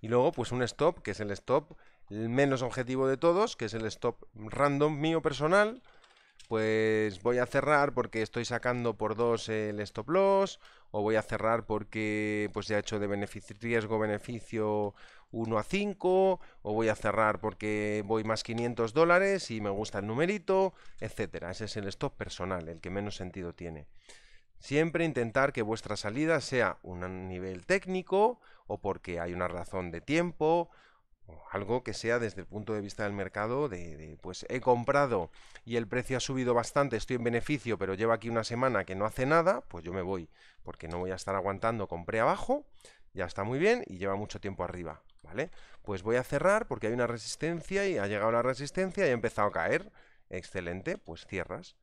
Y luego, pues un stop, que es el stop menos objetivo de todos, que es el stop random mío personal pues voy a cerrar porque estoy sacando por dos el stop loss o voy a cerrar porque pues ya he hecho de riesgo beneficio 1 a 5 o voy a cerrar porque voy más 500 dólares y me gusta el numerito, etcétera. Ese es el stop personal, el que menos sentido tiene. Siempre intentar que vuestra salida sea un nivel técnico o porque hay una razón de tiempo algo que sea desde el punto de vista del mercado de, pues he comprado y el precio ha subido bastante, estoy en beneficio, pero lleva aquí una semana que no hace nada, pues yo me voy, porque no voy a estar aguantando, compré abajo, ya está muy bien y lleva mucho tiempo arriba, ¿vale? Pues voy a cerrar porque hay una resistencia y ha llegado la resistencia y ha empezado a caer, excelente, pues cierras,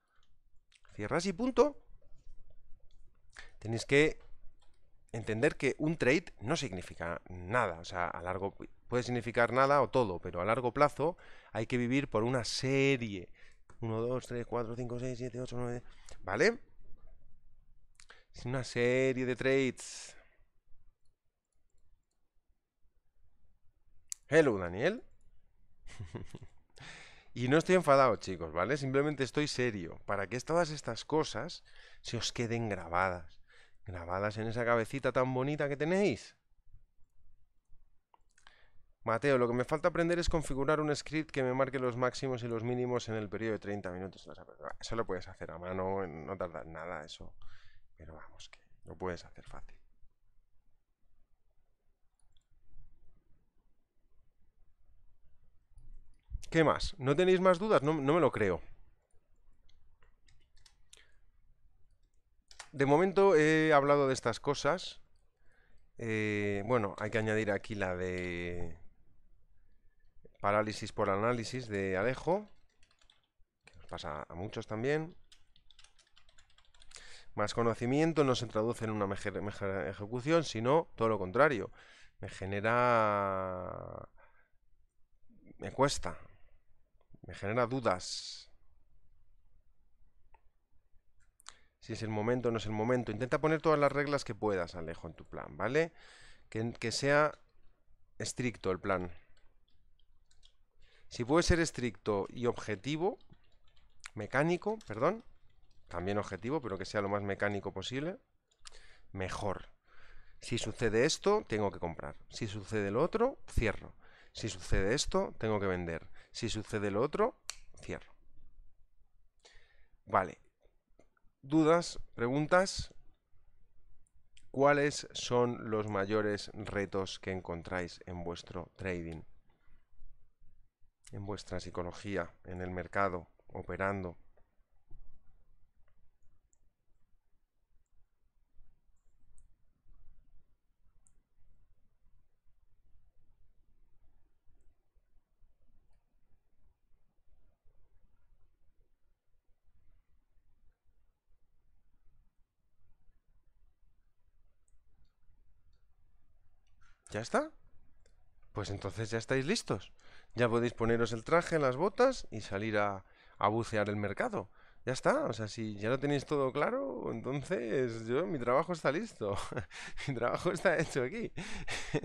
cierras y punto. Tenéis que entender que un trade no significa nada, o sea, a largo puede significar nada o todo, pero a largo plazo hay que vivir por una serie. 1, 2, 3, 4, 5, 6, 7, 8, 9, ¿vale? Es una serie de trades. Hello, Daniel. (laughs) y no estoy enfadado, chicos, ¿vale? Simplemente estoy serio para que todas estas cosas se os queden grabadas. Grabadas en esa cabecita tan bonita que tenéis. Mateo, lo que me falta aprender es configurar un script que me marque los máximos y los mínimos en el periodo de 30 minutos. Eso lo puedes hacer a mano, no tardas nada eso. Pero vamos, que lo puedes hacer fácil. ¿Qué más? ¿No tenéis más dudas? No, me lo creo. De momento he hablado de estas cosas. Eh, bueno, hay que añadir aquí la de Parálisis por análisis de Alejo. Que nos pasa a muchos también. Más conocimiento no se traduce en una mejor, ejecución, sino todo lo contrario. Me genera... Me cuesta. Me genera dudas. si es el momento o no es el momento. Intenta poner todas las reglas que puedas, Alejo, en tu plan, ¿vale? Que, que sea estricto el plan. Si puede ser estricto y objetivo, mecánico, perdón, también objetivo, pero que sea lo más mecánico posible, mejor. Si sucede esto, tengo que comprar. Si sucede lo otro, cierro. Si sucede esto, tengo que vender. Si sucede lo otro, cierro. Vale. ¿Dudas? ¿Preguntas? ¿Cuáles son los mayores retos que encontráis en vuestro trading? en vuestra psicología, en el mercado, operando. ¿Ya está? Pues entonces ya estáis listos. Ya podéis poneros el traje, las botas y salir a, bucear el mercado. Ya está, o sea, si ya lo tenéis todo claro, entonces yo, mi trabajo está listo. (laughs) mi trabajo está hecho aquí.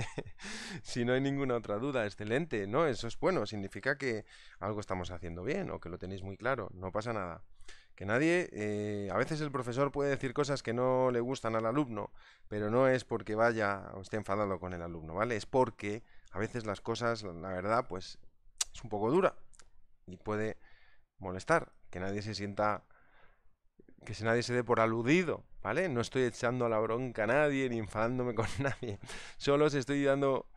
(laughs) si no hay ninguna otra duda, excelente, ¿no? Eso es bueno, significa que algo estamos haciendo bien o que lo tenéis muy claro, no pasa nada. Que nadie, eh, a veces el profesor puede decir cosas que no le gustan al alumno, pero no es porque vaya o esté enfadado con el alumno, ¿vale? Es porque a veces las cosas, la verdad, pues es un poco dura y puede molestar, que nadie se sienta, que si nadie se dé por aludido, ¿vale? No estoy echando la bronca a nadie ni enfadándome (laughs) con nadie, solo os estoy dando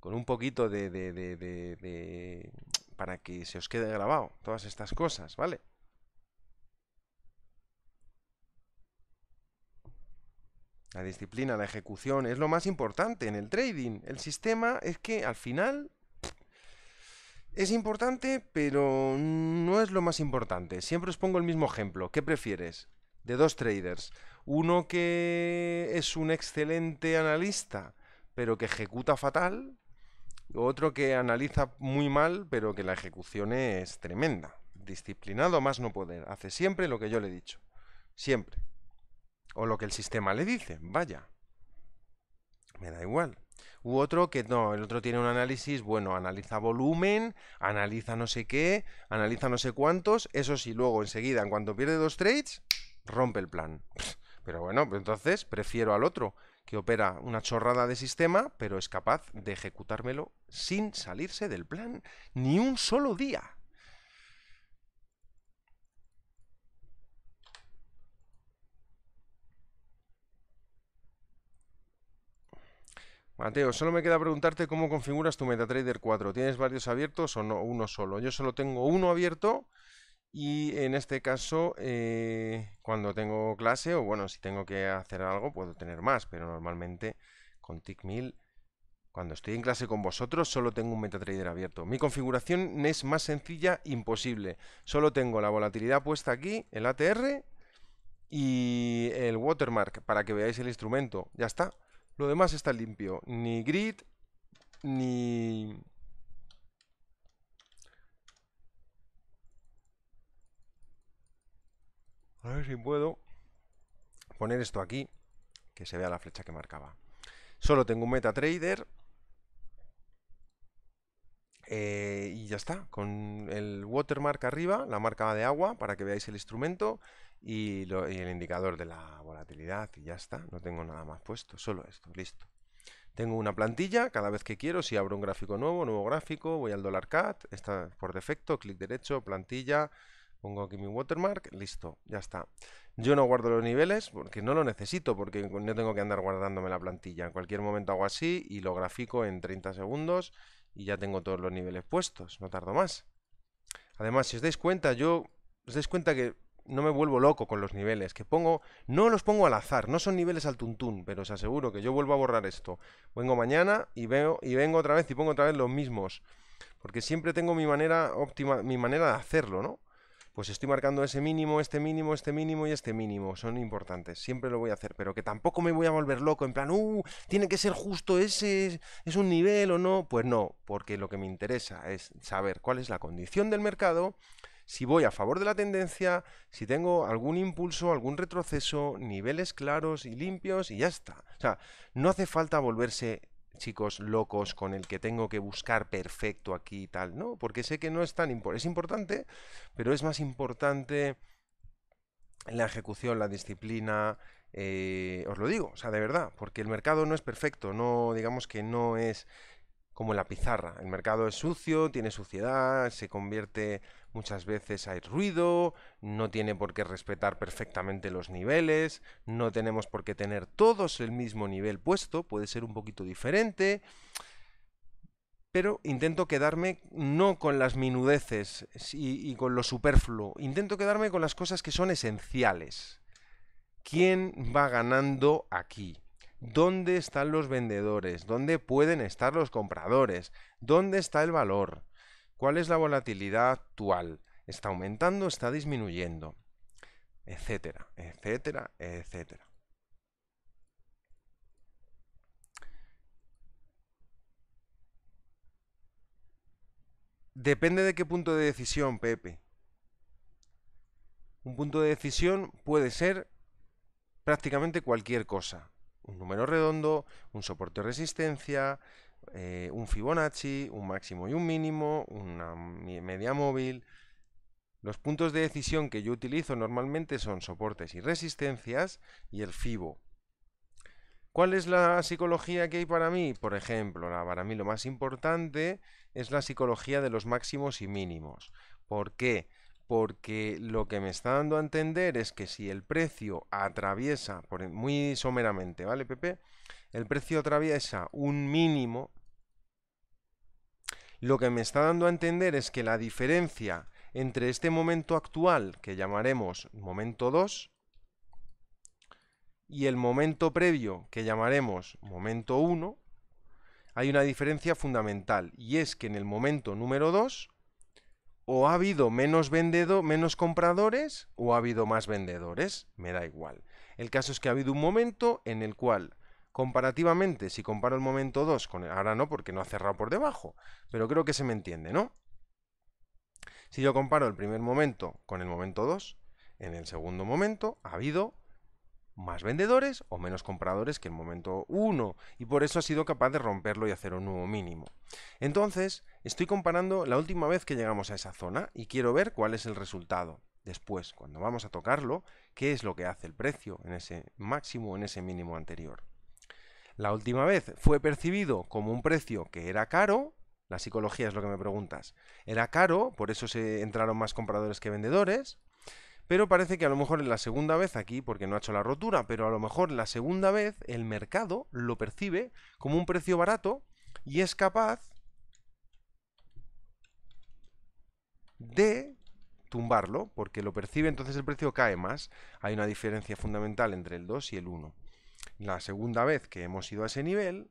con un poquito de, de, de, de para que se os quede grabado todas estas cosas, ¿vale? La disciplina, la ejecución, es lo más importante en el trading. El sistema es que al final es importante, pero no es lo más importante. Siempre os pongo el mismo ejemplo. ¿Qué prefieres? De dos traders. Uno que es un excelente analista, pero que ejecuta fatal. Otro que analiza muy mal, pero que la ejecución es tremenda. Disciplinado más no poder. Hace siempre lo que yo le he dicho. Siempre o lo que el sistema le dice, vaya. Me da igual. U otro que no, el otro tiene un análisis, bueno, analiza volumen, analiza no sé qué, analiza no sé cuántos, eso sí, luego enseguida, en cuanto pierde dos trades, rompe el plan. (laughs) Pero bueno, pues entonces prefiero al otro, que opera una chorrada de sistema, pero es capaz de ejecutármelo sin salirse del plan ni un solo día. Mateo, solo me queda preguntarte cómo configuras tu MetaTrader 4. ¿Tienes varios abiertos o no? Uno solo. Yo solo tengo uno abierto y en este caso, eh, cuando tengo clase o bueno, si tengo que hacer algo, puedo tener más, pero normalmente con TickMill, cuando estoy en clase con vosotros solo tengo un MetaTrader abierto. Mi configuración es más sencilla imposible. Solo tengo la volatilidad puesta aquí, el ATR y el watermark para que veáis el instrumento. Ya está. Lo demás está limpio. Ni grid, ni... A ver si puedo poner esto aquí, que se vea la flecha que marcaba. Solo tengo un MetaTrader. Eh, y ya está, con el watermark arriba, la marca de agua, para que veáis el instrumento y, el indicador de la volatilidad y ya está, no tengo nada más puesto, solo esto, listo. Tengo una plantilla, cada vez que quiero, si abro un gráfico nuevo, nuevo gráfico, voy al dólar cat, está por defecto, clic derecho, plantilla, pongo aquí mi watermark, listo, ya está. Yo no guardo los niveles porque no lo necesito, porque no tengo que andar guardándome la plantilla. En cualquier momento hago así y lo grafico en 30 segundos y ya tengo todos los niveles puestos, no tardo más. Además, si os dais cuenta, yo os dais cuenta que no me vuelvo loco con los niveles, que pongo, no los pongo al azar, no son niveles al tuntún, pero os aseguro que yo vuelvo a borrar esto. Vengo mañana y veo y vengo otra vez y pongo otra vez los mismos, porque siempre tengo mi manera óptima, mi manera de hacerlo, ¿no? Pues estoy marcando ese mínimo, este mínimo, este mínimo y este mínimo. Son importantes. Siempre lo voy a hacer. Pero que tampoco me voy a volver loco. En plan, uh, tiene que ser justo ese. Es un nivel o no. Pues no. Porque lo que me interesa es saber cuál es la condición del mercado si voy a favor de la tendencia, si tengo algún impulso, algún retroceso, niveles claros y limpios y ya está. O sea, no hace falta volverse chicos locos con el que tengo que buscar perfecto aquí y tal, ¿no? Porque sé que no es tan importante, es importante, pero es más importante la ejecución, la disciplina, eh, os lo digo, o sea, de verdad, porque el mercado no es perfecto, no digamos que no es como la pizarra. El mercado es sucio, tiene suciedad, se convierte muchas veces hay ruido, no tiene por qué respetar perfectamente los niveles, no tenemos por qué tener todos el mismo nivel puesto, puede ser un poquito diferente, pero intento quedarme no con las minudeces y, y con lo superfluo, intento quedarme con las cosas que son esenciales. ¿Quién va ganando aquí? dónde están los vendedores, dónde pueden estar los compradores, dónde está el valor, cuál es la volatilidad actual, está aumentando, está disminuyendo, etcétera, etcétera, etcétera. Depende de qué punto de decisión, Pepe. Un punto de decisión puede ser prácticamente cualquier cosa un número redondo, un soporte resistencia, eh, un Fibonacci, un máximo y un mínimo, una media móvil. Los puntos de decisión que yo utilizo normalmente son soportes y resistencias y el FIBO. ¿Cuál es la psicología que hay para mí? Por ejemplo, para mí lo más importante es la psicología de los máximos y mínimos. ¿Por qué? porque lo que me está dando a entender es que si el precio atraviesa, e, muy someramente, ¿vale, Pepe? El precio atraviesa un mínimo, lo que me está dando a entender es que la diferencia entre este momento actual, que llamaremos momento 2, y el momento previo, que llamaremos momento 1, hay una diferencia fundamental, y es que en el momento número 2, o ha habido menos menos compradores o ha habido más vendedores, me da igual. El caso es que ha habido un momento en el cual comparativamente, si comparo el momento 2 con el, ahora no porque no ha cerrado por debajo, pero creo que se me entiende, ¿no? Si yo comparo el primer momento con el momento 2, en el segundo momento ha habido más vendedores o menos compradores que el momento 1 y por eso ha sido capaz de romperlo y hacer un nuevo mínimo. Entonces, estoy comparando la última vez que llegamos a esa zona y quiero ver cuál es el resultado. Después, cuando vamos a tocarlo, qué es lo que hace el precio en ese máximo en ese mínimo anterior. La última vez fue percibido como un precio que era caro, la psicología es lo que me preguntas. Era caro, por eso se entraron más compradores que vendedores pero parece que a lo mejor en la segunda vez aquí, porque no ha hecho la rotura, pero a lo mejor la segunda vez el mercado lo percibe como un precio barato y es capaz de tumbarlo, porque lo percibe, entonces el precio cae más. Hay una diferencia fundamental entre el 2 y el 1. La segunda vez que hemos ido a ese nivel,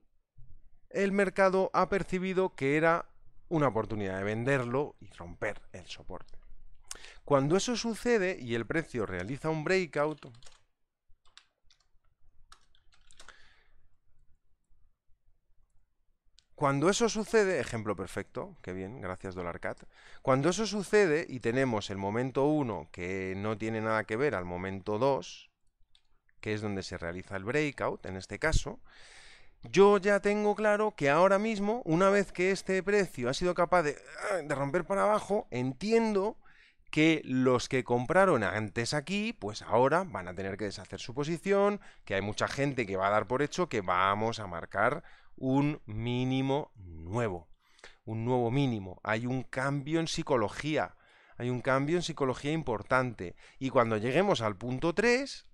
el mercado ha percibido que era una oportunidad de venderlo y romper el soporte. Cuando eso sucede y el precio realiza un breakout, Cuando eso sucede, ejemplo perfecto, que bien, gracias DollarCat. Cuando eso sucede y tenemos el momento 1 que no tiene nada que ver al momento 2, que es donde se realiza el breakout en este caso, yo ya tengo claro que ahora mismo, una vez que este precio ha sido capaz de, ah, de romper para abajo, entiendo que los que compraron antes aquí, pues ahora van a tener que deshacer su posición, que hay mucha gente que va a dar por hecho que vamos a marcar un mínimo nuevo, un nuevo mínimo. Hay un cambio en psicología, hay un cambio en psicología importante. Y cuando lleguemos al punto 3,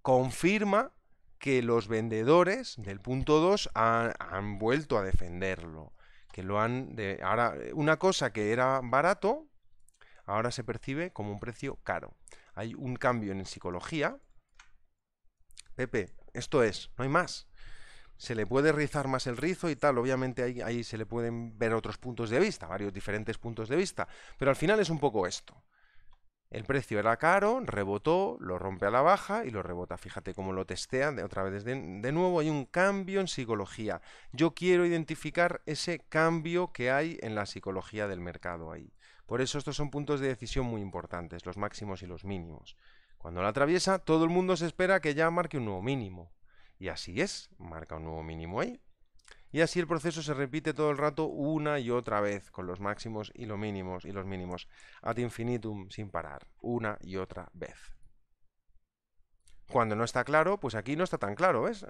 confirma que los vendedores del punto 2 han, vuelto a defenderlo. Que lo han. De, ahora, una cosa que era barato, ahora se percibe como un precio caro. Hay un cambio en psicología. Pepe, esto es, no hay más. Se le puede rizar más el rizo y tal, obviamente ahí, se le pueden ver otros puntos de vista, varios diferentes puntos de vista, pero al final es un poco esto. El precio era caro, rebotó, lo rompe a la baja y lo rebota. Fíjate cómo lo testean otra vez. de, nuevo hay un cambio en psicología. Yo quiero identificar ese cambio que hay en la psicología del mercado ahí. Por eso estos son puntos de decisión muy importantes, los máximos y los mínimos. Cuando la atraviesa, todo el mundo se espera que ya marque un nuevo mínimo. Y así es, marca un nuevo mínimo ahí. Y así el proceso se repite todo el rato una y otra vez, con los máximos y los mínimos y los mínimos, ad infinitum, sin parar, una y otra vez. Cuando no está claro, pues aquí no está tan claro, ¿ves?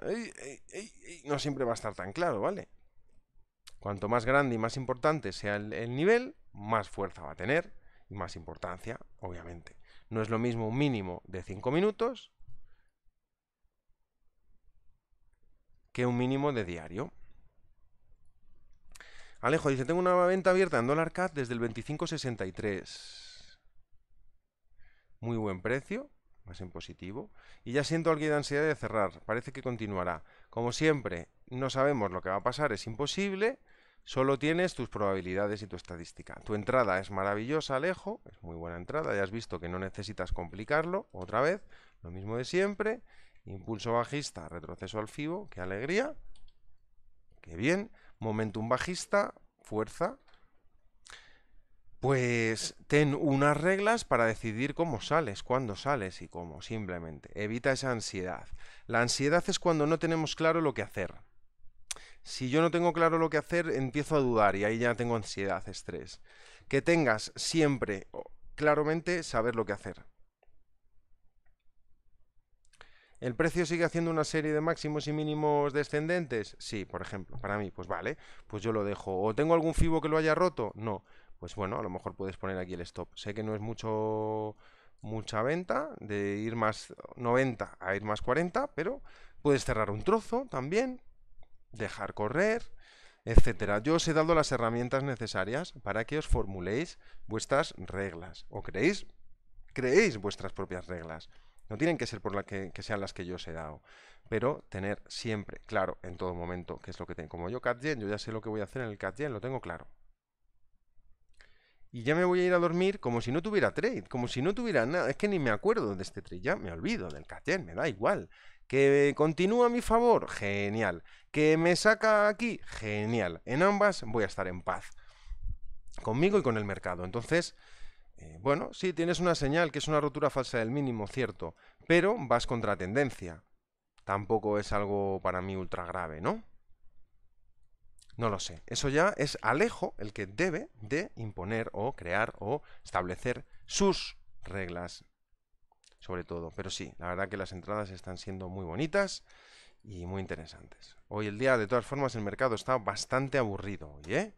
no siempre va a estar tan claro, ¿vale? Cuanto más grande y más importante sea el nivel, más fuerza va a tener y más importancia, obviamente. No es lo mismo un mínimo de 5 minutos que un mínimo de diario. Alejo dice, tengo una venta abierta en dólar CAD desde el 25.63. Muy buen precio, más en positivo. Y ya siento alguien de ansiedad de cerrar, parece que continuará. Como siempre, no sabemos lo que va a pasar, es imposible. Solo tienes tus probabilidades y tu estadística. Tu entrada es maravillosa, Alejo, es muy buena entrada, ya has visto que no necesitas complicarlo, otra vez, lo mismo de siempre, impulso bajista, retroceso al FIBO, qué alegría, qué bien, momentum bajista, fuerza. Pues ten unas reglas para decidir cómo sales, cuándo sales y cómo, simplemente. Evita esa ansiedad. La ansiedad es cuando no tenemos claro lo que hacer si yo no tengo claro lo que hacer, empiezo a dudar y ahí ya tengo ansiedad, estrés. Que tengas siempre, claramente, saber lo que hacer. ¿El precio sigue haciendo una serie de máximos y mínimos descendentes? Sí, por ejemplo, para mí, pues vale, pues yo lo dejo. ¿O tengo algún FIBO que lo haya roto? No. Pues bueno, a lo mejor puedes poner aquí el stop. Sé que no es mucho mucha venta, de ir más 90 a ir más 40, pero puedes cerrar un trozo también dejar correr, etcétera. Yo os he dado las herramientas necesarias para que os formuléis vuestras reglas o creéis, creéis vuestras propias reglas. No tienen que ser por las que, sean las que yo os he dado, pero tener siempre claro en todo momento qué es lo que tengo. Como yo CatGen, yo ya sé lo que voy a hacer en el CatGen, lo tengo claro. Y ya me voy a ir a dormir como si no tuviera trade, como si no tuviera nada. Es que ni me acuerdo de este trade, ya me olvido del CatGen, me da igual. Que continúa a mi favor, genial. Que me saca aquí, genial. En ambas voy a estar en paz. Conmigo y con el mercado. Entonces, eh, bueno, sí, tienes una señal que es una rotura falsa del mínimo, cierto. Pero vas contra tendencia. Tampoco es algo para mí ultra grave, ¿no? No lo sé. Eso ya es Alejo el que debe de imponer o crear o establecer sus reglas sobre todo. Pero sí, la verdad que las entradas están siendo muy bonitas y muy interesantes. Hoy el día, de todas formas, el mercado está bastante aburrido hoy, ¿eh?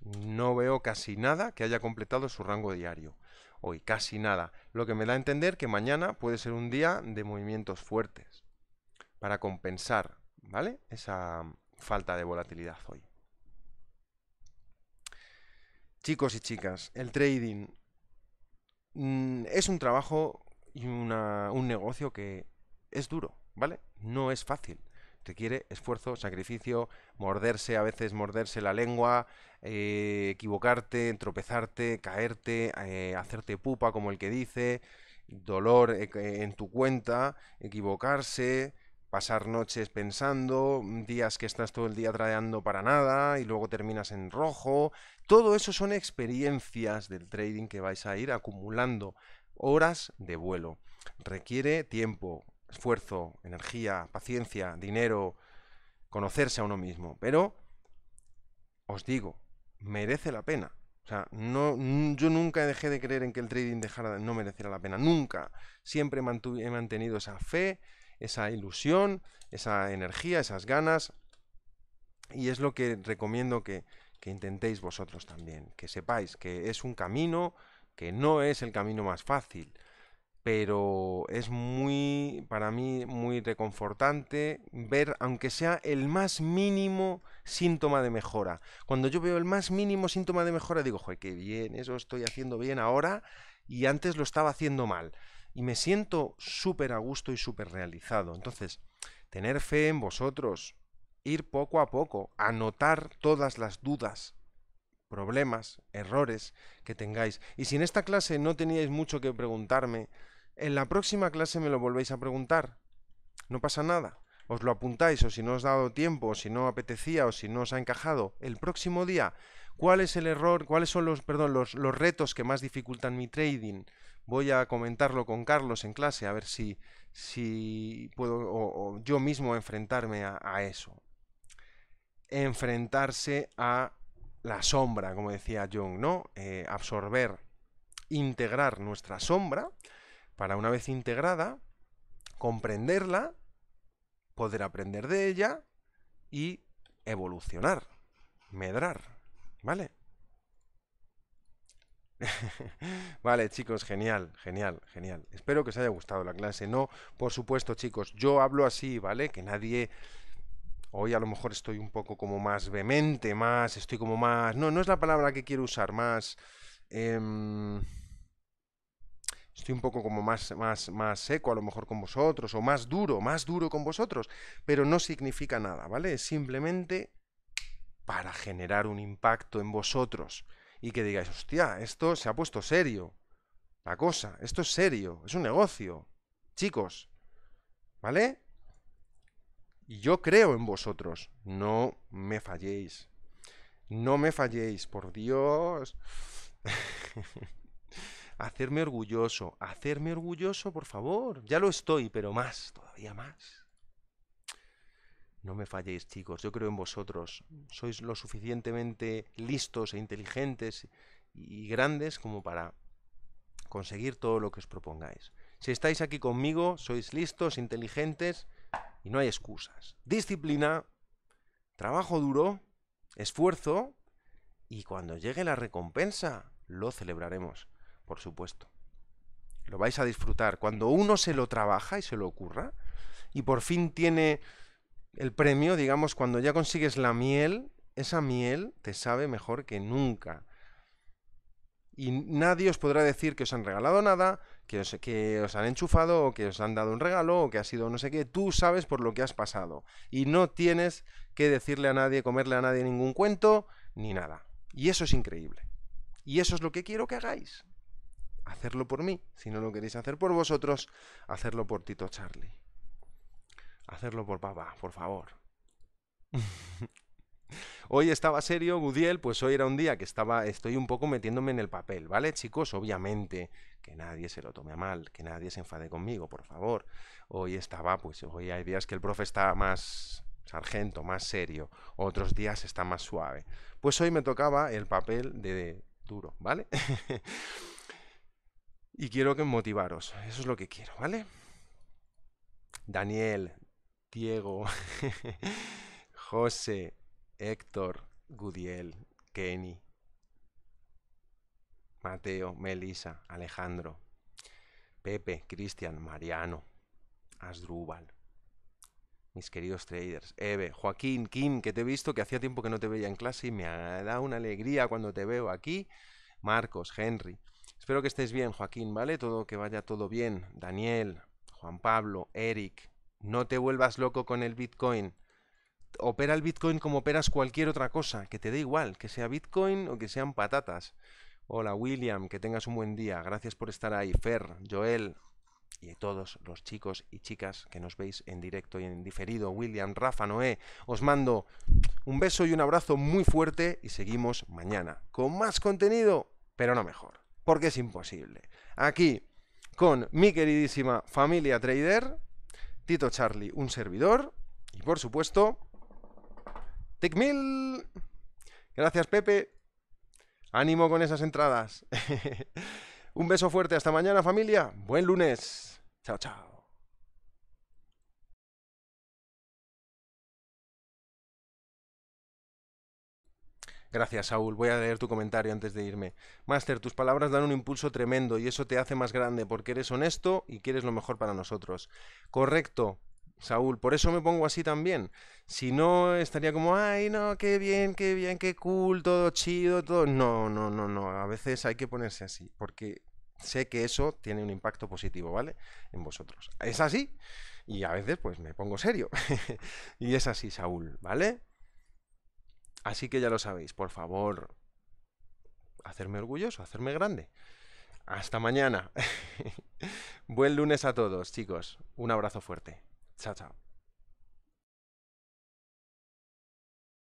No veo casi nada que haya completado su rango diario. Hoy casi nada. Lo que me da a entender que mañana puede ser un día de movimientos fuertes. Para compensar, ¿vale? Esa falta de volatilidad hoy. Chicos y chicas, el trading Mm, es un trabajo y una, un negocio que es duro, ¿vale? No es fácil. Requiere esfuerzo, sacrificio, morderse, a veces morderse la lengua, eh, equivocarte, tropezarte, caerte, eh, hacerte pupa, como el que dice, dolor eh, en tu cuenta, equivocarse, pasar noches pensando, días que estás todo el día tradeando para nada y luego terminas en rojo. Todo eso son experiencias del trading que vais a ir acumulando horas de vuelo. Requiere tiempo, esfuerzo, energía, paciencia, dinero, conocerse a uno mismo. Pero os digo, merece la pena. O sea, no, yo nunca dejé de creer en que el trading dejara, no mereciera la pena. Nunca. Siempre he mantenido esa fe esa ilusión, esa energía, esas ganas. Y es lo que recomiendo que, intentéis vosotros también, que sepáis que es un camino que no es el camino más fácil, pero es muy, para mí, muy reconfortante ver, aunque sea el más mínimo síntoma de mejora. Cuando yo veo el más mínimo síntoma de mejora, digo, joder, qué bien, eso estoy haciendo bien ahora y antes lo estaba haciendo mal y me siento súper a gusto y súper realizado. Entonces, tener fe en vosotros, ir poco a poco, anotar todas las dudas, problemas, errores que tengáis. Y si en esta clase no teníais mucho que preguntarme, en la próxima clase me lo volvéis a preguntar. No pasa nada. Os lo apuntáis o si no os ha dado tiempo, o si no apetecía o si no os ha encajado. El próximo día, ¿cuál es el error? ¿Cuáles son los, perdón, los, los retos que más dificultan mi trading? voy a comentarlo con Carlos en clase, a ver si, si puedo yo mismo enfrentarme a, eso. Enfrentarse a la sombra, como decía Jung, ¿no? Eh, absorber, integrar nuestra sombra, para una vez integrada, comprenderla, poder aprender de ella y evolucionar, medrar, ¿vale? (laughs) vale, chicos, genial, genial, genial. Espero que os haya gustado la clase. No, por supuesto, chicos, yo hablo así, ¿vale? Que nadie... Hoy a lo mejor estoy un poco como más vehemente, más, estoy como más... No, no es la palabra que quiero usar, más... Em, estoy un poco como más, más, más seco a lo mejor con vosotros, o más duro, más duro con vosotros, pero no significa nada, ¿vale? simplemente para generar un impacto en vosotros y que digáis, hostia, esto se ha puesto serio, la cosa, esto es serio, es un negocio, chicos, ¿vale? Y yo creo en vosotros, no me falléis, no me falléis, por Dios. (laughs) hacerme orgulloso, hacerme orgulloso, por favor, ya lo estoy, pero más, todavía más. No me falléis, chicos, yo creo en vosotros. Sois lo suficientemente listos e inteligentes y grandes como para conseguir todo lo que os propongáis. Si estáis aquí conmigo, sois listos, inteligentes y no hay excusas. Disciplina, trabajo duro, esfuerzo y cuando llegue la recompensa, lo celebraremos, por supuesto. Lo vais a disfrutar. Cuando uno se lo trabaja y se lo ocurra y por fin tiene el premio, digamos, cuando ya consigues la miel, esa miel te sabe mejor que nunca. Y nadie os podrá decir que os han regalado nada, que os, os han enchufado, o que os han dado un regalo, o que ha sido no sé qué. Tú sabes por lo que has pasado. Y no tienes que decirle a nadie, comerle a nadie ningún cuento, ni nada. Y eso es increíble. Y eso es lo que quiero que hagáis. Hacerlo por mí. Si no lo queréis hacer por vosotros, hacerlo por Tito Charlie. Hacerlo por papá, por favor. (laughs) hoy estaba serio, Gudiel, pues hoy era un día que estaba, estoy un poco metiéndome en el papel, ¿vale, chicos? Obviamente, que nadie se lo tome a mal, que nadie se enfade conmigo, por favor. Hoy estaba, pues hoy hay días que el profe está más sargento, más serio, otros días está más suave. Pues hoy me tocaba el papel de duro, ¿vale? (laughs) y quiero que motivaros, eso es lo que quiero, ¿vale? Daniel, Diego, (laughs) José, Héctor, Gudiel, Kenny, Mateo, Melisa, Alejandro, Pepe, Cristian, Mariano, Asdrúbal, mis queridos traders, Eve, Joaquín, Kim, que te he visto, que hacía tiempo que no te veía en clase y me ha dado una alegría cuando te veo aquí, Marcos, Henry. Espero que estés bien, Joaquín, ¿vale? Todo que vaya todo bien. Daniel, Juan Pablo, Eric, no te vuelvas loco con el Bitcoin. Opera el Bitcoin como operas cualquier otra cosa, que te dé igual, que sea Bitcoin o que sean patatas. Hola William, que tengas un buen día. Gracias por estar ahí. Fer, Joel y todos los chicos y chicas que nos veis en directo y en diferido. William, Rafa, Noé, os mando un beso y un abrazo muy fuerte y seguimos mañana con más contenido, pero no mejor, porque es imposible. Aquí con mi queridísima familia trader Tito Charlie, un servidor. Y por supuesto, Tecmil. Gracias, Pepe. Ánimo con esas entradas. (laughs) un beso fuerte. Hasta mañana, familia. Buen lunes. Chao, chao. Gracias, Saúl. Voy a leer tu comentario antes de irme. Master, tus palabras dan un impulso tremendo y eso te hace más grande porque eres honesto y quieres lo mejor para nosotros. Correcto, Saúl. Por eso me pongo así también. Si no, estaría como, ay, no, qué bien, qué bien, qué cool, todo chido, todo. No, no, no, no. A veces hay que ponerse así porque sé que eso tiene un impacto positivo, ¿vale? En vosotros. Es así. Y a veces, pues me pongo serio. (laughs) y es así, Saúl, ¿vale? Así que ya lo sabéis, por favor, hacerme orgulloso, hacerme grande. Hasta mañana. (laughs) Buen lunes a todos, chicos. Un abrazo fuerte. Chao, chao.